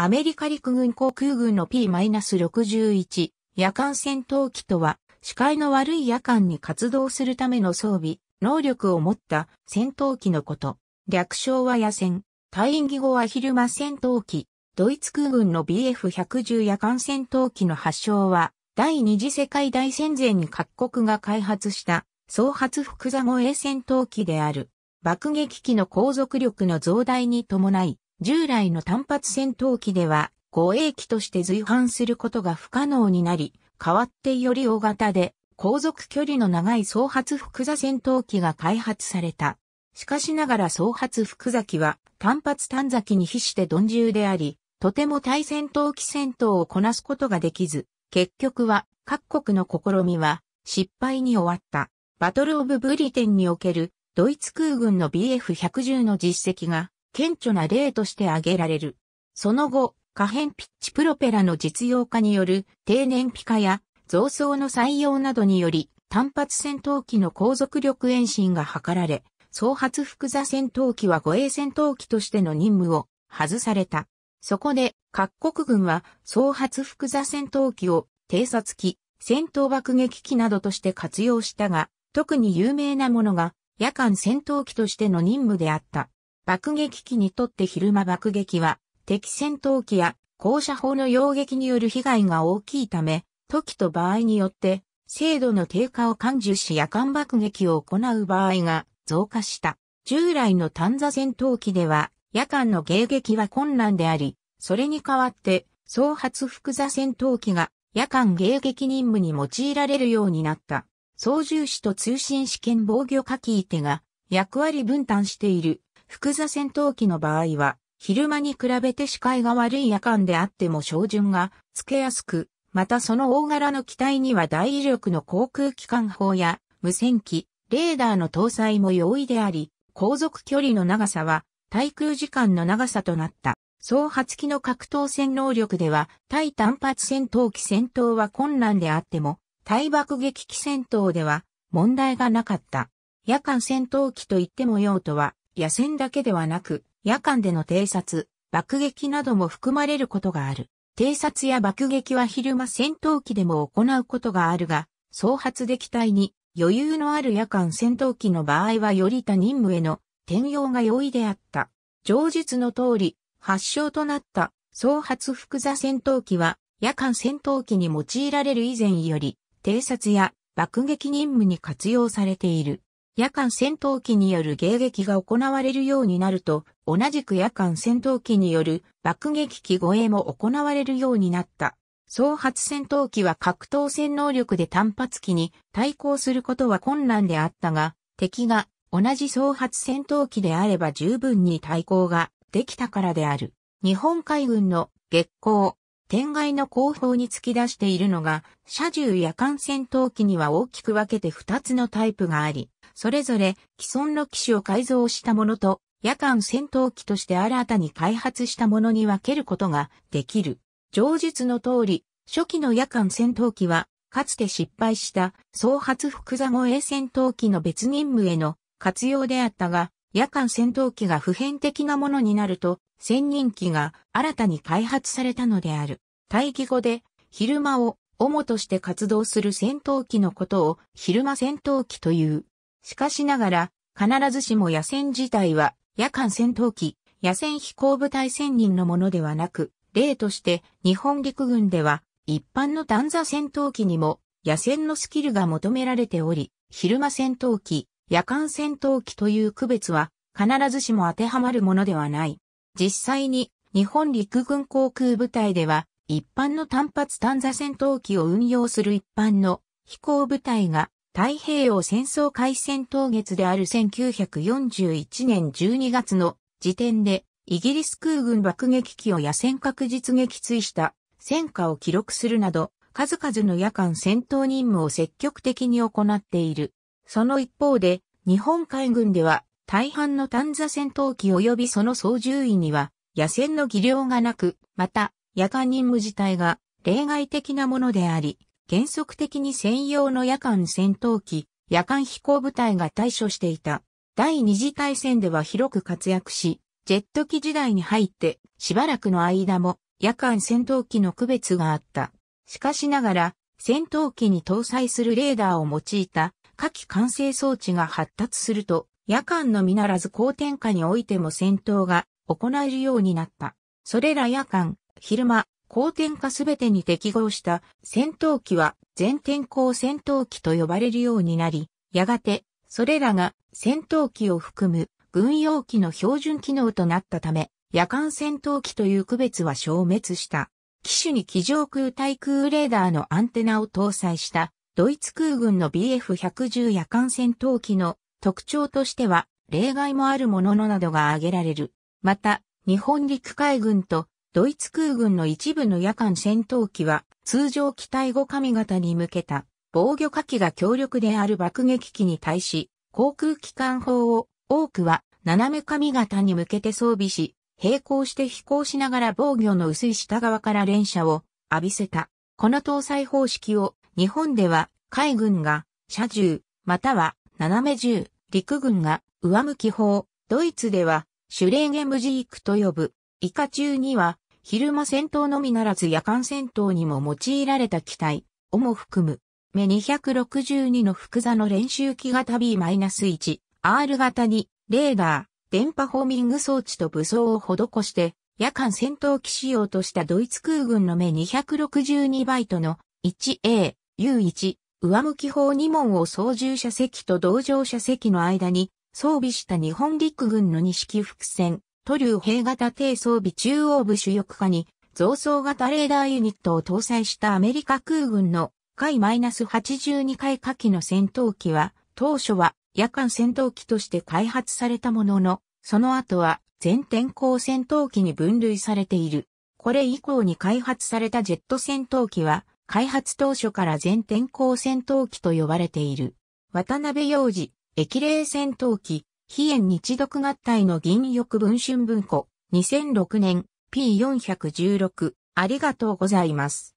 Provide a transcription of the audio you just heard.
アメリカ陸軍航空軍の P-61 夜間戦闘機とは、視界の悪い夜間に活動するための装備、能力を持った戦闘機のこと。略称は夜戦。退院義後は昼間戦闘機。ドイツ空軍の BF110 夜間戦闘機の発祥は、第二次世界大戦前に各国が開発した、総発複座護衛戦闘機である。爆撃機の航続力の増大に伴い、従来の単発戦闘機では護衛機として随伴することが不可能になり、代わってより大型で航続距離の長い総発複座戦闘機が開発された。しかしながら総発複座機は単発短座機に比して鈍重であり、とても対戦闘機戦闘をこなすことができず、結局は各国の試みは失敗に終わった。バトルオブブリテンにおけるドイツ空軍の BF110 の実績が顕著な例として挙げられる。その後、可変ピッチプロペラの実用化による低燃費化や増装の採用などにより単発戦闘機の航続力延伸が図られ、総発複座戦闘機は護衛戦闘機としての任務を外された。そこで各国軍は総発複座戦闘機を偵察機、戦闘爆撃機などとして活用したが、特に有名なものが夜間戦闘機としての任務であった。爆撃機にとって昼間爆撃は、敵戦闘機や高射砲の溶撃による被害が大きいため、時と場合によって、精度の低下を感受し夜間爆撃を行う場合が増加した。従来の短座戦闘機では、夜間の迎撃は困難であり、それに代わって、総発複座戦闘機が夜間迎撃任務に用いられるようになった。操縦士と通信試験防御課金手が役割分担している複座戦闘機の場合は、昼間に比べて視界が悪い夜間であっても照準がつけやすく、またその大柄の機体には大威力の航空機関砲や無線機、レーダーの搭載も容易であり、航続距離の長さは対空時間の長さとなった。総発機の格闘戦能力では、対単発戦闘機戦闘は困難であっても、対爆撃機戦闘では問題がなかった。夜間戦闘機といっても用途は野戦だけではなく、夜間での偵察、爆撃なども含まれることがある。偵察や爆撃は昼間戦闘機でも行うことがあるが、総発撃退に余裕のある夜間戦闘機の場合はより他任務への転用が容易であった。上述の通り、発祥となった総発複座戦闘機は夜間戦闘機に用いられる以前より偵察や爆撃任務に活用されている。夜間戦闘機による迎撃が行われるようになると、同じく夜間戦闘機による爆撃機護衛も行われるようになった。総発戦闘機は格闘戦能力で単発機に対抗することは困難であったが、敵が同じ総発戦闘機であれば十分に対抗ができたからである。日本海軍の月光、天外の後方に突き出しているのが、車重夜間戦闘機には大きく分けて2つのタイプがあり、それぞれ既存の機種を改造したものと、夜間戦闘機として新たに開発したものに分けることができる。上述の通り、初期の夜間戦闘機は、かつて失敗した、総発複座護衛戦闘機の別任務への活用であったが、夜間戦闘機が普遍的なものになると、専任機が新たに開発されたのである。待機後で、昼間を主として活動する戦闘機のことを昼間戦闘機という。しかしながら、必ずしも野戦自体は夜間戦闘機、野戦飛行部隊専任のものではなく、例として日本陸軍では一般の単座戦闘機にも野戦のスキルが求められており、昼間戦闘機、夜間戦闘機という区別は必ずしも当てはまるものではない。実際に日本陸軍航空部隊では一般の単発単座戦闘機を運用する一般の飛行部隊が太平洋戦争開戦当月である1941年12月の時点でイギリス空軍爆撃機を野戦核実撃墜した戦果を記録するなど数々の夜間戦闘任務を積極的に行っている。その一方で日本海軍では大半の丹座戦闘機及びその操縦員には野戦の技量がなく、また夜間任務自体が例外的なものであり、原則的に専用の夜間戦闘機、夜間飛行部隊が対処していた。第二次大戦では広く活躍し、ジェット機時代に入ってしばらくの間も夜間戦闘機の区別があった。しかしながら、戦闘機に搭載するレーダーを用いた火器管制装置が発達すると、夜間のみならず高天下においても戦闘が行えるようになった。それら夜間、昼間、高天下すべてに適合した戦闘機は全天候戦闘機と呼ばれるようになり、やがてそれらが戦闘機を含む軍用機の標準機能となったため、夜間戦闘機という区別は消滅した。機種に機上空対空レーダーのアンテナを搭載したドイツ空軍の BF110 夜間戦闘機の特徴としては、例外もあるもののなどが挙げられる。また、日本陸海軍とドイツ空軍の一部の夜間戦闘機は、通常機体後髪型に向けた防御火器が強力である爆撃機に対し、航空機関砲を多くは斜め髪型に向けて装備し、並行して飛行しながら防御の薄い下側から連射を浴びせた。この搭載方式を日本では海軍が射銃、または斜め銃、陸軍が上向き砲、ドイツではシュレーゲムジークと呼ぶ。以下中には昼間戦闘のみならず夜間戦闘にも用いられた機体をも含む。目262の複座の練習機型 B-1、R 型にレーダー、電波ホーミング装置と武装を施して夜間戦闘機仕様としたドイツ空軍の目262バイトの 1A U1、上向き砲2門を操縦者席と同乗者席の間に装備した日本陸軍の式伏線、塗流兵型低装備中央部主翼下に増装型レーダーユニットを搭載したアメリカ空軍の海 -82 回下機の戦闘機は、当初は夜間戦闘機として開発されたものの、その後は全天候戦闘機に分類されている。これ以降に開発されたジェット戦闘機は、開発当初から全天候戦闘機と呼ばれている。渡辺洋次、液霊戦闘機、飛燕日独合体の銀翼文春文庫、2006年、P416、ありがとうございます。